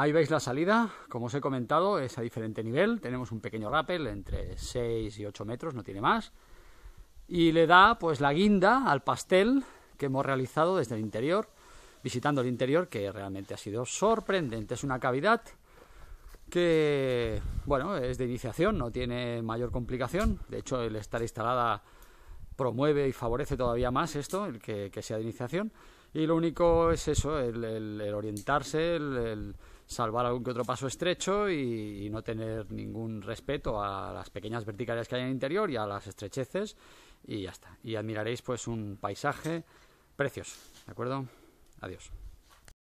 Ahí veis la salida, como os he comentado, es a diferente nivel. Tenemos un pequeño rappel entre 6 y 8 metros, no tiene más. Y le da pues la guinda al pastel que hemos realizado desde el interior, visitando el interior, que realmente ha sido sorprendente. Es una cavidad que, bueno, es de iniciación, no tiene mayor complicación. De hecho, el estar instalada promueve y favorece todavía más esto, el que, sea de iniciación. Y lo único es eso, el, orientarse, el salvar algún que otro paso estrecho y, no tener ningún respeto a las pequeñas verticales que hay en el interior y a las estrecheces y ya está. Y admiraréis pues un paisaje precioso, ¿de acuerdo? Adiós.